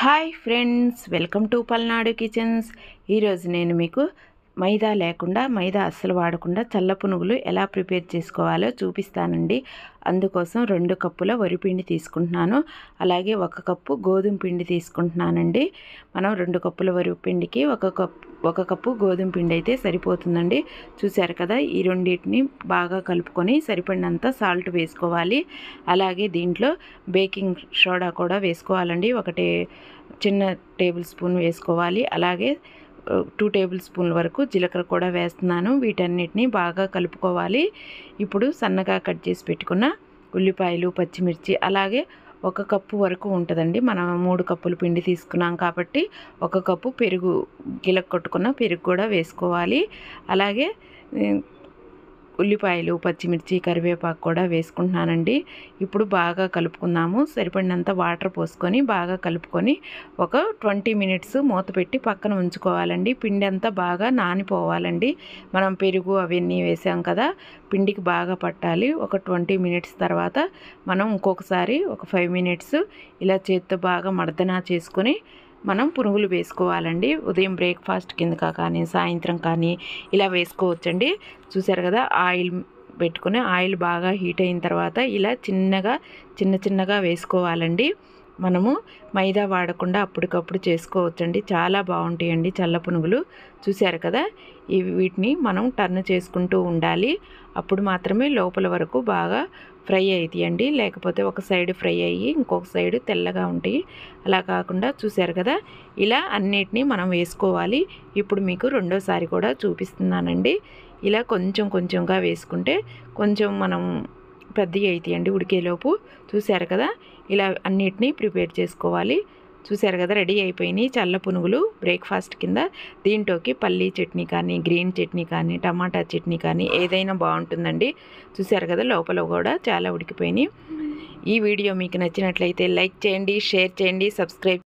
hi friends welcome to Palnadu kitchens ఈరోజు నేను మీకు మైదా లేకుండా మైదా అస్సలు వాడకుండా చల్ల పునుగులు ఎలా ప్రిపేర్ చేసుకోవాలో చూపిస్తానండి అందుకోసం రెండు కప్పుల వరిపిండి తీసుకుంటున్నాను అలాగే ఒక కప్పు గోధుమ పిండి తీసుకుంటున్నానండి మనం రెండు కప్పుల వరిపిండికి ఒక కప్పు ఒక కప్పు గోధుమ పిండి అయితే సరిపోతుందండి చూశారు కదా ఈ రెండింటిని బాగా కలుపుకొని సరిపడినంత సాల్ట్ వేసుకోవాలి అలాగే దీంట్లో బేకింగ్ సోడా కూడా వేసుకోవాలండి ఒకటి చిన్న టేబుల్ స్పూన్ వేసుకోవాలి అలాగే టూ టేబుల్ స్పూన్ల వరకు జీలకర్ర కూడా వేస్తున్నాను వీటన్నిటిని బాగా కలుపుకోవాలి ఇప్పుడు సన్నగా కట్ చేసి పెట్టుకున్న ఉల్లిపాయలు పచ్చిమిర్చి అలాగే ఒక కప్పు వరకు ఉంటుందండి మనం మూడు కప్పులు పిండి తీసుకున్నాం కాబట్టి ఒక కప్పు పెరుగు గిలక్ కొట్టుకున్న పెరుగు కూడా వేసుకోవాలి అలాగే ఉల్లిపాయలు పచ్చిమిర్చి కరివేపాకు కూడా వేసుకుంటున్నానండి ఇప్పుడు బాగా కలుపుకుందాము సరిపడినంత వాటర్ పోసుకొని బాగా కలుపుకొని ఒక ట్వంటీ మినిట్స్ మూత పెట్టి పక్కన ఉంచుకోవాలండి పిండి అంతా బాగా నానిపోవాలండి మనం పెరుగు అవన్నీ వేసాం కదా పిండికి బాగా పట్టాలి ఒక ట్వంటీ మినిట్స్ తర్వాత మనం ఇంకొకసారి ఒక ఫైవ్ మినిట్స్ ఇలా చేత్తో బాగా మర్దనా చేసుకొని మనం పురుగులు వేసుకోవాలండి ఉదయం బ్రేక్ఫాస్ట్ కింద కానీ సాయంత్రం కానీ ఇలా వేసుకోవచ్చండి చూసారు కదా ఆయిల్ పెట్టుకుని ఆయిల్ బాగా హీట్ అయిన తర్వాత ఇలా చిన్నగా చిన్న చిన్నగా వేసుకోవాలండి మనము మైదా వాడకుండా అప్పటికప్పుడు చేసుకోవచ్చండి చాలా బాగుంటాయండి చల్ల పునుగులు చూశారు కదా ఈ వీటిని మనం టర్న్ చేసుకుంటూ ఉండాలి అప్పుడు మాత్రమే లోపల వరకు బాగా ఫ్రై అవుతాయండి లేకపోతే ఒక సైడ్ ఫ్రై అయ్యి ఇంకొక సైడ్ తెల్లగా ఉంటాయి అలా కాకుండా చూశారు కదా ఇలా అన్నిటినీ మనం వేసుకోవాలి ఇప్పుడు మీకు రెండోసారి కూడా చూపిస్తున్నానండి ఇలా కొంచెం కొంచెంగా వేసుకుంటే కొంచెం మనం పెద్దవి అవుతాయండి ఉడికేలోపు చూశారు కదా ఇలా అన్నిటినీ ప్రిపేర్ చేసుకోవాలి చూశారు కదా రెడీ అయిపోయినాయి చల్ల పునుగులు బ్రేక్ఫాస్ట్ కింద దీంట్లోకి పల్లీ చట్నీ కానీ గ్రీన్ చట్నీ కానీ టమాటా చట్నీ కానీ ఏదైనా బాగుంటుందండి చూశారు కదా లోపల కూడా చాలా ఉడికిపోయినాయి ఈ వీడియో మీకు నచ్చినట్లయితే లైక్ చేయండి షేర్ చేయండి సబ్స్క్రైబ్